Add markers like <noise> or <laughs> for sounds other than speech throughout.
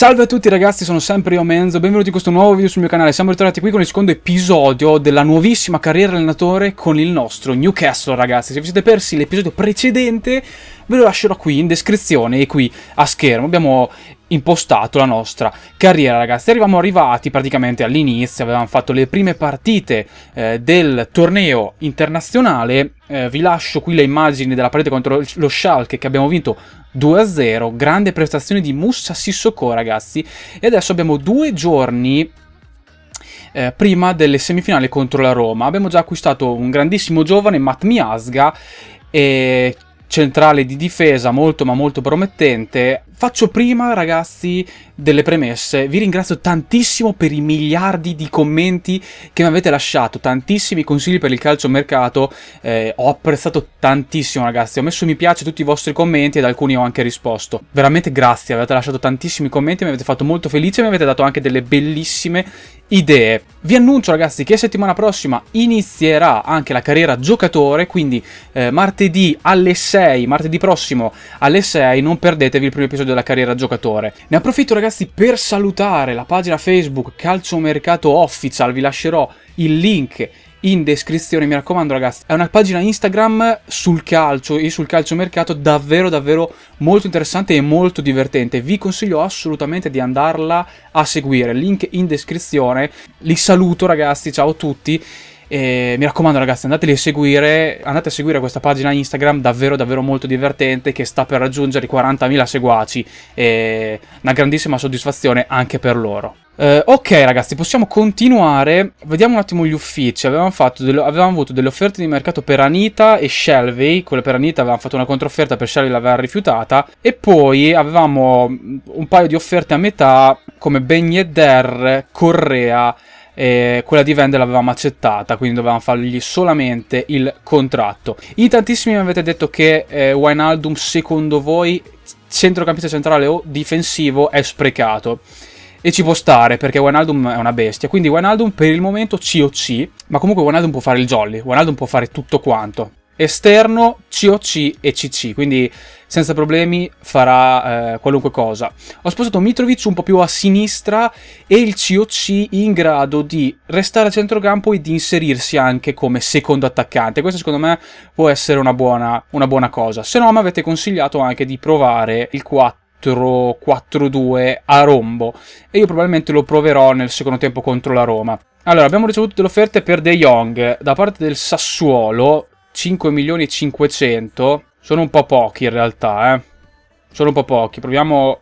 Salve a tutti ragazzi, sono sempre io Menzo, benvenuti in questo nuovo video sul mio canale. Siamo ritornati qui con il secondo episodio della nuovissima carriera allenatore con il nostro Newcastle ragazzi. Se vi siete persi l'episodio precedente ve lo lascerò qui in descrizione e qui a schermo. Abbiamo impostato la nostra carriera ragazzi. Eravamo arrivati praticamente all'inizio, avevamo fatto le prime partite eh, del torneo internazionale. Eh, vi lascio qui le immagini della partita contro lo Schalke che abbiamo vinto 2-0, grande prestazione di Mussa Sissoko ragazzi e adesso abbiamo due giorni eh, prima delle semifinali contro la Roma abbiamo già acquistato un grandissimo giovane Matt Miasga e centrale di difesa molto ma molto promettente Faccio prima, ragazzi, delle premesse. Vi ringrazio tantissimo per i miliardi di commenti che mi avete lasciato, tantissimi consigli per il calciomercato. Eh, ho apprezzato tantissimo, ragazzi. Ho messo mi piace tutti i vostri commenti ed alcuni ho anche risposto. Veramente grazie, avete lasciato tantissimi commenti, mi avete fatto molto felice e mi avete dato anche delle bellissime idee. Vi annuncio, ragazzi, che settimana prossima inizierà anche la carriera giocatore, quindi eh, martedì alle 6, martedì prossimo alle 6, non perdetevi il primo episodio della carriera giocatore. Ne approfitto ragazzi per salutare la pagina Facebook Calciomercato Official, vi lascerò il link in descrizione, mi raccomando ragazzi. È una pagina Instagram sul calcio e sul calciomercato davvero davvero molto interessante e molto divertente. Vi consiglio assolutamente di andarla a seguire, link in descrizione. Li saluto ragazzi, ciao a tutti e mi raccomando ragazzi andateli a seguire, andate a seguire questa pagina Instagram davvero davvero molto divertente che sta per raggiungere i 40.000 seguaci e una grandissima soddisfazione anche per loro. Eh, ok ragazzi possiamo continuare, vediamo un attimo gli uffici, avevamo, delle, avevamo, avuto delle offerte di mercato per Anita e Shelby, Quelle per Anita avevamo fatto una controfferta per Shelby l'aveva rifiutata e poi avevamo un paio di offerte a metà come Beigneter, Correa eh, quella di Vendel l'avevamo accettata, quindi dovevamo fargli solamente il contratto. In tantissimi mi avete detto che eh, Wijnaldum secondo voi centrocampista centrale o difensivo è sprecato. E ci può stare perché Wijnaldum è una bestia. Quindi Wijnaldum per il momento COC, ma comunque Wijnaldum può fare il jolly, Wijnaldum può fare tutto quanto esterno COC e CC, quindi senza problemi farà eh, qualunque cosa. Ho spostato Mitrovic un po' più a sinistra e il COC in grado di restare a centrocampo e di inserirsi anche come secondo attaccante. Questo secondo me può essere una buona, una buona cosa. Se no mi avete consigliato anche di provare il 4. 4-2 a rombo e io probabilmente lo proverò nel secondo tempo contro la Roma. Allora, abbiamo ricevuto delle offerte per De Jong da parte del Sassuolo, 5 milioni e 500. Sono un po' pochi in realtà, eh. Sono un po' pochi. Proviamo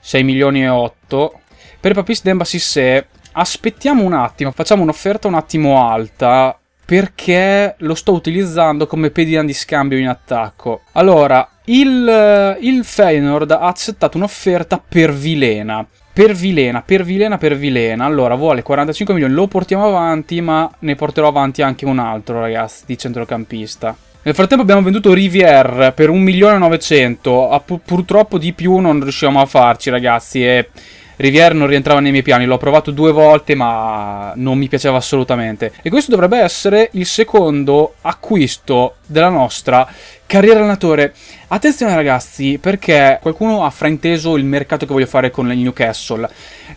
6 milioni e 8. Per Papis Demba Sissé aspettiamo un attimo. Facciamo un'offerta un attimo alta perché lo sto utilizzando come pedina di scambio in attacco. Allora, il, eh, il Feyenoord ha accettato un'offerta per Vilena. Per Vilena, per Vilena, per Vilena. Allora, vuole 45 milioni, lo portiamo avanti, ma ne porterò avanti anche un altro, ragazzi, di centrocampista. Nel frattempo abbiamo venduto Rivier per 1.900.000, purtroppo di più non riusciamo a farci, ragazzi, e Riviera non rientrava nei miei piani, l'ho provato due volte ma non mi piaceva assolutamente. E questo dovrebbe essere il secondo acquisto della nostra carriera allenatore. Attenzione ragazzi, perché qualcuno ha frainteso il mercato che voglio fare con il Newcastle.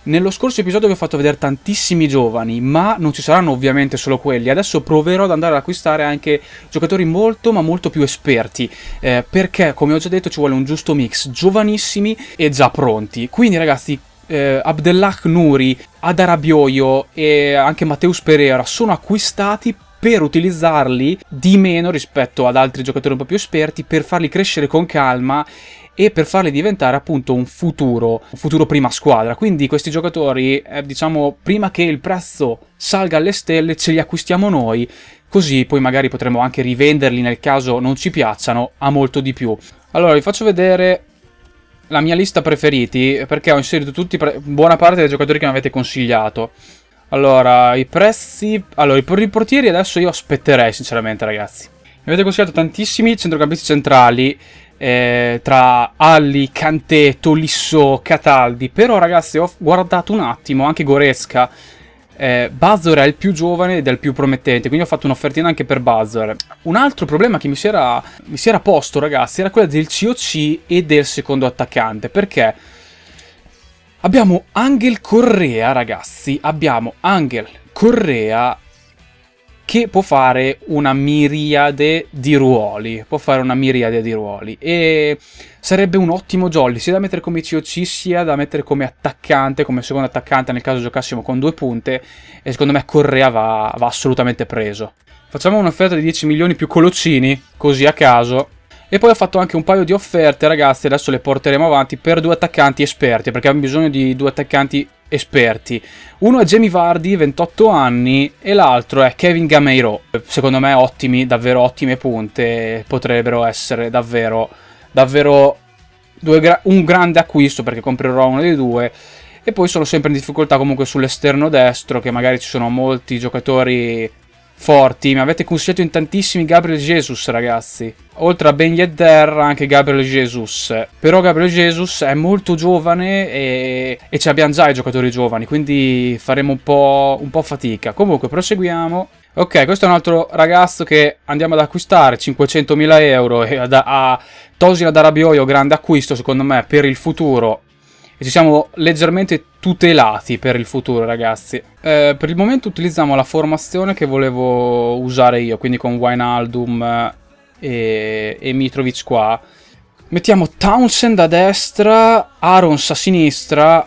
Nello scorso episodio vi ho fatto vedere tantissimi giovani, ma non ci saranno ovviamente solo quelli. Adesso proverò ad andare ad acquistare anche giocatori molto ma molto più esperti, eh, perché come ho già detto ci vuole un giusto mix, giovanissimi e già pronti. Quindi ragazzi, eh, Abdellah Nuri, Adara Bioio e anche Matteus Pereira sono acquistati per utilizzarli di meno rispetto ad altri giocatori un po' più esperti, per farli crescere con calma e per farli diventare appunto un futuro, un futuro prima squadra. Quindi questi giocatori, eh, diciamo, prima che il prezzo salga alle stelle, ce li acquistiamo noi, così poi magari potremo anche rivenderli nel caso non ci piacciono a molto di più. Allora vi faccio vedere la mia lista preferiti perché ho inserito tutti buona parte dei giocatori che mi avete consigliato. Allora, i prezzi... Allora, per i portieri adesso io aspetterei, sinceramente, ragazzi. Mi avete consigliato tantissimi centrocampisti centrali, eh, tra Alli, Cantè, Tolisso, Cataldi. Però, ragazzi, ho guardato un attimo anche Goresca eh, Buzzor è il più giovane ed è il più promettente, quindi ho fatto un'offertina anche per Buzzor. Un altro problema che mi si, era, mi si era posto, ragazzi, era quello del COC e del secondo attaccante, perché abbiamo Angel Correa, ragazzi, abbiamo Angel Correa che può fare una miriade di ruoli, può fare una miriade di ruoli e sarebbe un ottimo jolly sia da mettere come COC sia da mettere come attaccante, come secondo attaccante nel caso giocassimo con due punte e secondo me Correa va, va assolutamente preso. Facciamo un'offerta di 10 milioni più Colocini, così a caso, e poi ho fatto anche un paio di offerte, ragazzi, adesso le porteremo avanti per due attaccanti esperti, perché abbiamo bisogno di due attaccanti esperti. Uno è Jamie Vardy, 28 anni, e l'altro è Kevin Gameiro. Secondo me ottimi, davvero ottime punte, potrebbero essere davvero, davvero gra- un grande acquisto perché comprerò uno dei due. E poi sono sempre in difficoltà comunque sull'esterno destro, che magari ci sono molti giocatori forti. Mi avete consigliato in tantissimi Gabriel Jesus, ragazzi. Oltre a Ben Yedder, anche Gabriel Jesus. Però Gabriel Jesus è molto giovane e, e ci abbiamo già i giocatori giovani, quindi faremo un po', un po' fatica. Comunque, proseguiamo. Ok, questo è un altro ragazzo che andiamo ad acquistare, 500.000 euro, e a, a Tosina da Rabioio, grande acquisto secondo me per il futuro e ci siamo leggermente tutelati per il futuro ragazzi. Eh, per il momento utilizziamo la formazione che volevo usare io, quindi con Wijnaldum eh, e, e Mitrovic qua. Mettiamo Townsend a destra, Arons a sinistra.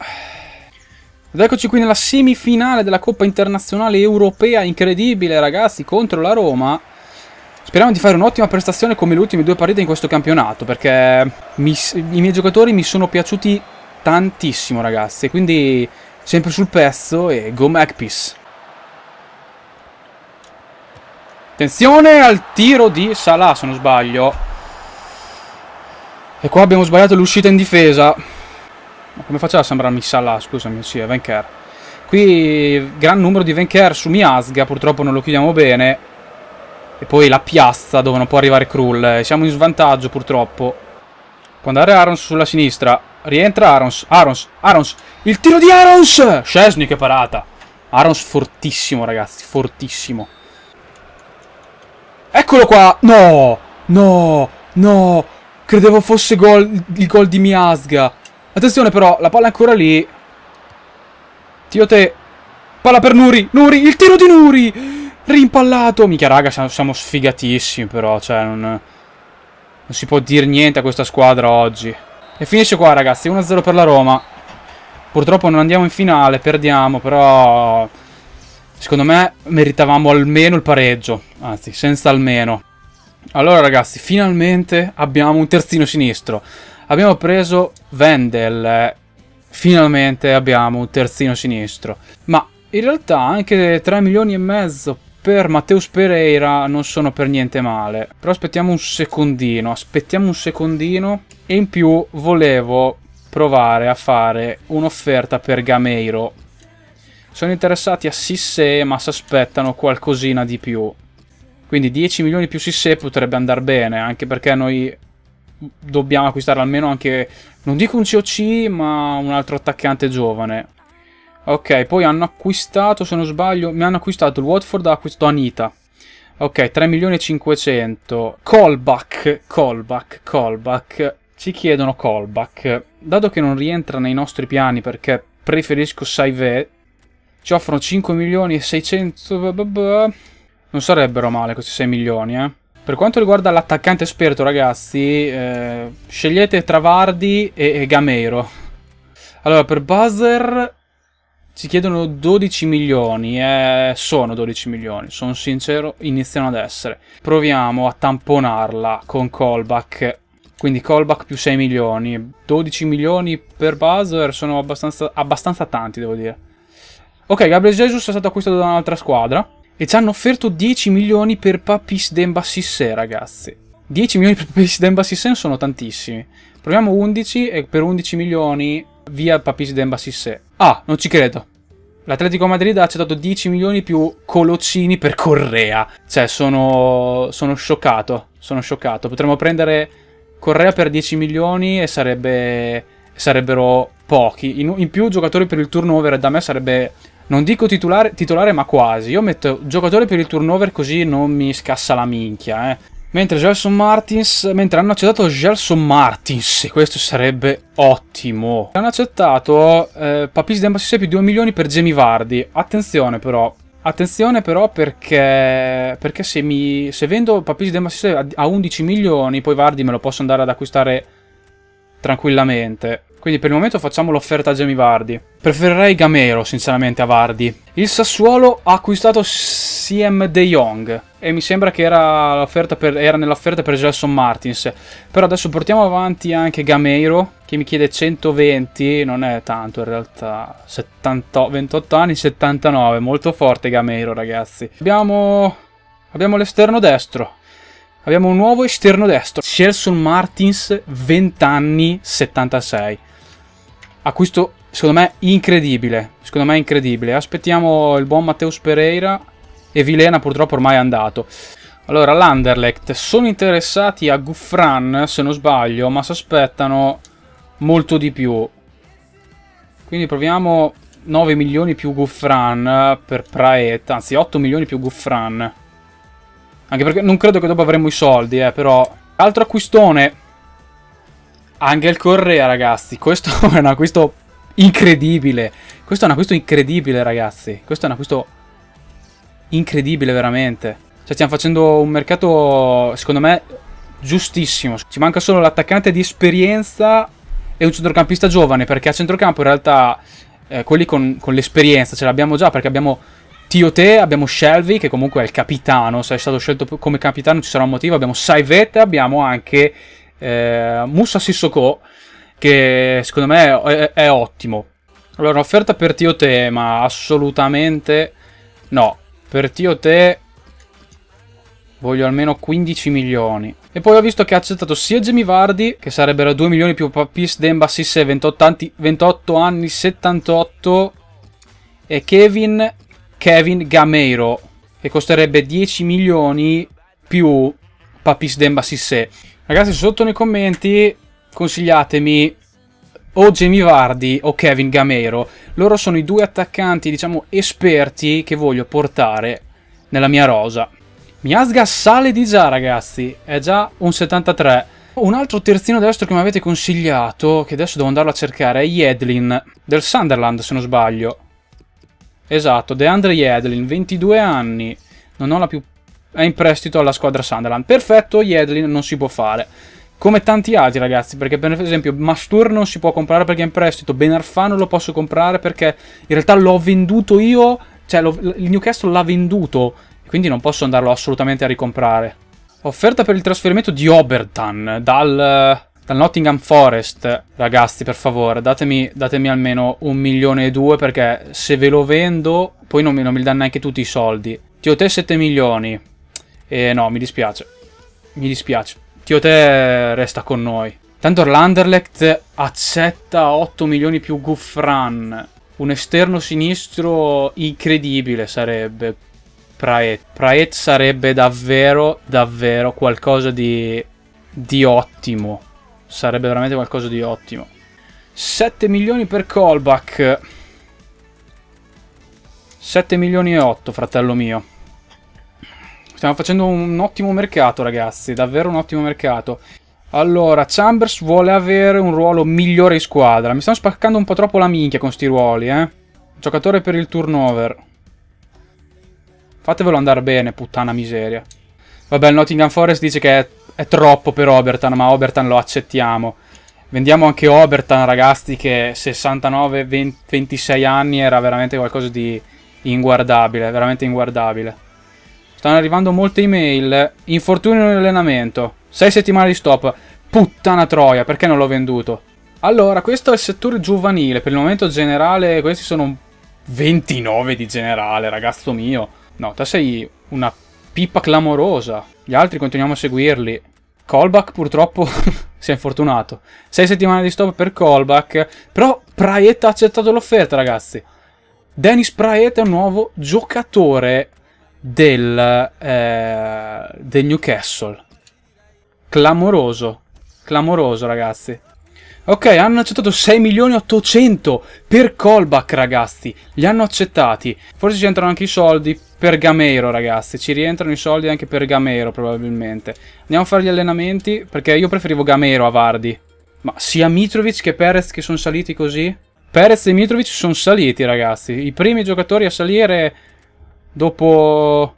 Ed eccoci qui nella semifinale della Coppa Internazionale Europea, incredibile ragazzi, contro la Roma. Speriamo di fare un'ottima prestazione come le ultime due partite in questo campionato, perché mi, i miei giocatori mi sono piaciuti tantissimo ragazzi, quindi sempre sul pezzo e go Magpiece. Attenzione al tiro di Salah se non sbaglio. E qua abbiamo sbagliato l'uscita in difesa. Ma come faceva a sembrarmi Salah, scusami, sì, è Venker. Qui gran numero di Venker su Miasga, purtroppo non lo chiudiamo bene. E poi la piazza dove non può arrivare Krull. Siamo in svantaggio purtroppo. Può andare Aaron sulla sinistra. Rientra Arons. Arons. Arons. Il tiro di Arons! Scesni che parata. Arons fortissimo, ragazzi. Fortissimo. Eccolo qua. No. No. No. Credevo fosse gol, il gol di Miasga. Attenzione però. La palla è ancora lì. Tio te. Palla per Nuri. Nuri. Il tiro di Nuri. Rimpallato. Mica raga, siamo, siamo sfigatissimi però. Cioè, non... Non si può dire niente a questa squadra oggi. E finisce qua ragazzi, 1-0 per la Roma. Purtroppo non andiamo in finale, perdiamo, però secondo me meritavamo almeno il pareggio, anzi senza almeno. Allora ragazzi, finalmente abbiamo un terzino sinistro. Abbiamo preso Vendel, eh. finalmente abbiamo un terzino sinistro. Ma in realtà anche 3 milioni e mezzo per Matteus Pereira non sono per niente male. Però aspettiamo un secondino, aspettiamo un secondino. E in più volevo provare a fare un'offerta per Gameiro. Sono interessati a Sisse, ma si aspettano qualcosina di più. Quindi 10 milioni più Sisse potrebbe andare bene, anche perché noi dobbiamo acquistare almeno anche, non dico un COC, ma un altro attaccante giovane. Ok, poi hanno acquistato, se non sbaglio, mi hanno acquistato il Watford, ha acquistato Anita. Ok, 3 milioni e 500. Callback, callback, callback. Ci chiedono callback. Dato che non rientra nei nostri piani perché preferisco Saive, ci offrono 5 milioni e 600... Non sarebbero male questi 6 milioni, eh. Per quanto riguarda l'attaccante esperto, ragazzi, eh, scegliete tra Vardi e, e Gameiro. Allora, per Buzzer ci chiedono 12 milioni, eh, sono 12 milioni, sono sincero, iniziano ad essere. Proviamo a tamponarla con callback, quindi callback più 6 milioni. 12 milioni per Buzzer sono abbastanza, abbastanza tanti, devo dire. Ok, Gabriel Jesus è stato acquistato da un'altra squadra e ci hanno offerto 10 milioni per Papis Demba Dembassissé, ragazzi. 10 milioni per Papis Demba Dembassissé sono tantissimi. Proviamo 11 e per 11 milioni via Papis Demba Dembassissé. Ah, non ci credo. L'Atletico Madrid ha accettato 10 milioni più Colocini per Correa. Cioè, sono, sono scioccato. Sono scioccato. Potremmo prendere Correa per 10 milioni e sarebbe, sarebbero pochi. In, in, più, giocatori per il turnover da me sarebbe. Non dico titolare, titolare, ma quasi. Io metto giocatore per il turnover così non mi scassa la minchia. Eh. Mentre Gelson Martins, mentre hanno accettato Gelson Martins, e questo sarebbe ottimo. Hanno accettato eh, Papis Dembassi più 2 milioni per Jamie Vardi. Attenzione però, Attenzione però perché, perché se, mi, se, vendo Papis De Massisse a 11 milioni, poi Vardi me lo posso andare ad acquistare tranquillamente. Quindi per il momento facciamo l'offerta a Jamie Vardy. Preferirei Gamero, sinceramente, a Vardy. Il Sassuolo ha acquistato CM De Jong. E mi sembra che era, per, era nell'offerta per Gelson Martins. Però adesso portiamo avanti anche Gameiro, che mi chiede 120. Non è tanto in realtà. 70, 28 anni, 79. Molto forte Gameiro, ragazzi. Abbiamo, abbiamo l'esterno destro. Abbiamo un nuovo esterno destro, Shelson Martins, 20 anni, 76 acquisto secondo me incredibile, secondo me incredibile. Aspettiamo il buon Matteus Pereira e Vilena purtroppo ormai è andato. Allora, l'Anderlecht sono interessati a Guffran, se non sbaglio, ma si aspettano molto di più. Quindi proviamo 9 milioni più Guffran per Praet, anzi 8 milioni più Guffran. Anche perché non credo che dopo avremo i soldi, eh, però... Altro acquistone, Angel Correa, ragazzi, questo <laughs> è un acquisto incredibile. Questo è un acquisto incredibile, ragazzi. Questo è un acquisto incredibile, veramente. Cioè, stiamo facendo un mercato, secondo me, giustissimo. Ci manca solo l'attaccante di esperienza e un centrocampista giovane, perché a centrocampo in realtà eh, quelli con, con l'esperienza ce l'abbiamo già, perché abbiamo Tiote, abbiamo Shelby, che comunque è il capitano, se è stato scelto come capitano ci sarà un motivo, abbiamo Saivette, abbiamo anche eh, Musa Sissoko, che secondo me è, è ottimo. Allora, un'offerta per Tio Te, ma assolutamente no. Per Tio Te voglio almeno 15 milioni. E poi ho visto che ha accettato sia Jamie Vardi, che sarebbero 2 milioni più Papis Demba Sisse, 28 anni, 28 anni 78, e Kevin, Kevin Gameiro, che costerebbe 10 milioni più Papis Demba Sisse. Ragazzi, sotto nei commenti consigliatemi o Jamie Vardy o Kevin Gamero. Loro sono i due attaccanti, diciamo, esperti che voglio portare nella mia rosa. Miasga sale di già, ragazzi. È già un 73. Un altro terzino destro che mi avete consigliato, che adesso devo andarlo a cercare, è Yedlin, del Sunderland, se non sbaglio. Esatto, DeAndre Yedlin, 22 anni. Non ho la più è in prestito alla squadra Sunderland. Perfetto, Yedlin non si può fare. Come tanti altri ragazzi, perché per esempio Mastur non si può comprare perché è in prestito, Benarfa non lo posso comprare perché in realtà l'ho venduto io, cioè il Newcastle l'ha venduto, quindi non posso andarlo assolutamente a ricomprare. Offerta per il trasferimento di Obertan dal, dal Nottingham Forest. Ragazzi, per favore, datemi, datemi, almeno un milione e due perché se ve lo vendo poi non mi, non mi danno neanche tutti i soldi. Ti ho te 7 milioni, e no, mi dispiace. Mi dispiace. Tio Te resta con noi. Tanto l'Anderlecht accetta 8 milioni più Guffran. Un esterno sinistro incredibile sarebbe Praet. Praet sarebbe davvero, davvero qualcosa di, di ottimo. Sarebbe veramente qualcosa di ottimo. 7 milioni per callback. 7 milioni e 8, fratello mio. Stiamo facendo un ottimo mercato, ragazzi. Davvero un ottimo mercato. Allora, Chambers vuole avere un ruolo migliore in squadra. Mi stanno spaccando un po' troppo la minchia con sti ruoli, eh. Giocatore per il turnover. Fatevelo andare bene, puttana miseria. Vabbè, il Nottingham Forest dice che è, è troppo per Obertan, ma Obertan lo accettiamo. Vendiamo anche Obertan, ragazzi, che 69-26 anni era veramente qualcosa di inguardabile, veramente inguardabile. Stanno arrivando molte email. Infortunio in allenamento. 6 settimane di stop. Puttana troia, perché non l'ho venduto? Allora, questo è il settore giovanile. Per il momento generale, questi sono 29 di generale, ragazzo mio. No, te sei una pippa clamorosa. Gli altri continuiamo a seguirli. Callback purtroppo <laughs> si è infortunato. 6 settimane di stop per callback. Però Praet ha accettato l'offerta, ragazzi. Dennis Praet è un nuovo giocatore del, eh, del Newcastle. Clamoroso. Clamoroso, ragazzi. Ok, hanno accettato 6 milioni 800 per callback, ragazzi. Li hanno accettati. Forse ci entrano anche i soldi per Gamero, ragazzi. Ci rientrano i soldi anche per Gamero, probabilmente. Andiamo a fare gli allenamenti, perché io preferivo Gamero a Vardi. Ma sia Mitrovic che Perez che sono saliti così? Perez e Mitrovic sono saliti, ragazzi. I primi giocatori a salire dopo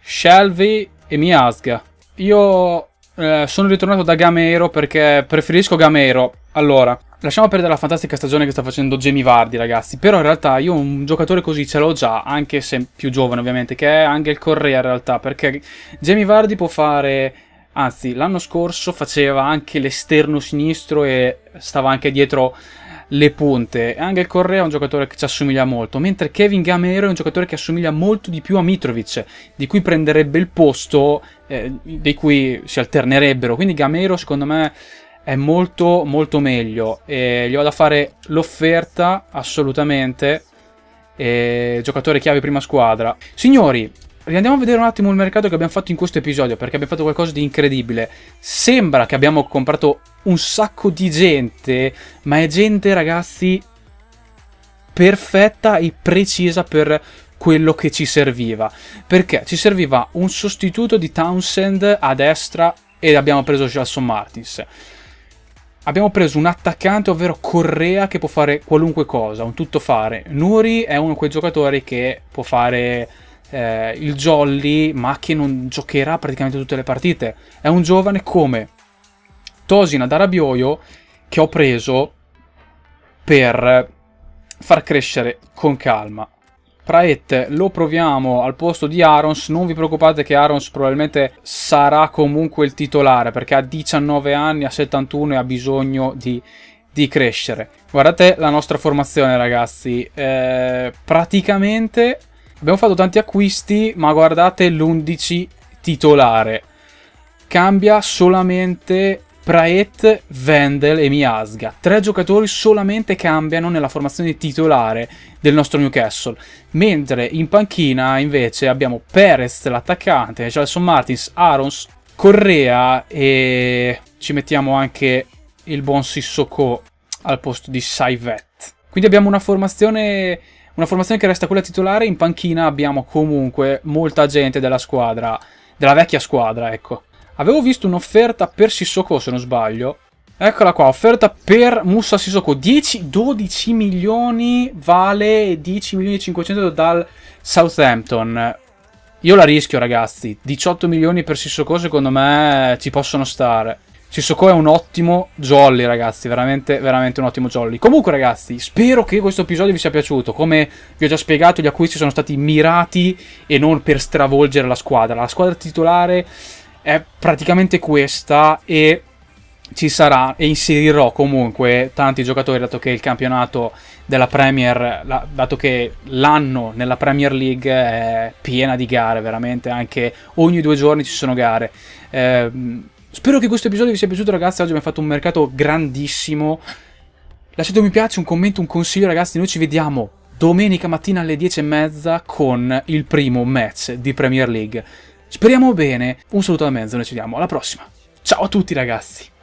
Shelby e Miasga. Io eh, sono ritornato da Gamero perché preferisco Gamero. Allora, lasciamo perdere la fantastica stagione che sta facendo Jamie Vardi, ragazzi. Però in realtà io un giocatore così ce l'ho già, anche se più giovane ovviamente, che è anche il Correa in realtà. Perché Jamie Vardi può fare... Anzi, l'anno scorso faceva anche l'esterno sinistro e stava anche dietro le punte. Anche Correa è un giocatore che ci assomiglia molto, mentre Kevin Gamero è un giocatore che assomiglia molto di più a Mitrovic, di cui prenderebbe il posto, eh, di cui si alternerebbero. Quindi Gamero secondo me è molto molto meglio. E gli ho da fare l'offerta assolutamente. E giocatore chiave prima squadra. Signori, Andiamo a vedere un attimo il mercato che abbiamo fatto in questo episodio, perché abbiamo fatto qualcosa di incredibile. Sembra che abbiamo comprato un sacco di gente, ma è gente, ragazzi, perfetta e precisa per quello che ci serviva. Perché ci serviva un sostituto di Townsend a destra e abbiamo preso Jason Martins. Abbiamo preso un attaccante, ovvero Correa, che può fare qualunque cosa, un tuttofare. Nuri è uno di quei giocatori che può fare eh, il Jolly, ma che non giocherà praticamente tutte le partite. È un giovane come Tosina da che ho preso per far crescere con calma. Praet lo proviamo al posto di Arons, non vi preoccupate che Arons probabilmente sarà comunque il titolare perché ha 19 anni, ha 71 e ha bisogno di, di crescere. Guardate la nostra formazione ragazzi, eh, praticamente Abbiamo fatto tanti acquisti, ma guardate l'11 titolare. Cambia solamente Praet, Vendel e Miasga. Tre giocatori solamente cambiano nella formazione titolare del nostro Newcastle. Mentre in panchina invece abbiamo Perez, l'attaccante, Gelson Martins, Arons, Correa e ci mettiamo anche il buon Sissoko al posto di Saivet. Quindi abbiamo una formazione una formazione che resta quella titolare, in panchina abbiamo comunque molta gente della squadra, della vecchia squadra, ecco. Avevo visto un'offerta per Sissoko, se non sbaglio. Eccola qua, offerta per Mussa Sissoko. 10, 12 milioni vale 10 milioni e 500 dal Southampton. Io la rischio, ragazzi. 18 milioni per Sissoko, secondo me, ci possono stare. Sissoko è un ottimo jolly, ragazzi. Veramente, veramente un ottimo jolly. Comunque, ragazzi, spero che questo episodio vi sia piaciuto. Come vi ho già spiegato, gli acquisti sono stati mirati e non per stravolgere la squadra. La squadra titolare è praticamente questa e ci sarà e inserirò comunque tanti giocatori dato che il campionato della Premier la, dato che l'anno nella Premier League è piena di gare veramente anche ogni due giorni ci sono gare eh, Spero che questo episodio vi sia piaciuto ragazzi, oggi mi ha fatto un mercato grandissimo. Lasciate un mi piace, un commento, un consiglio ragazzi, noi ci vediamo domenica mattina alle 10 e mezza con il primo match di Premier League. Speriamo bene, un saluto da mezzo, noi ci vediamo, alla prossima. Ciao a tutti ragazzi!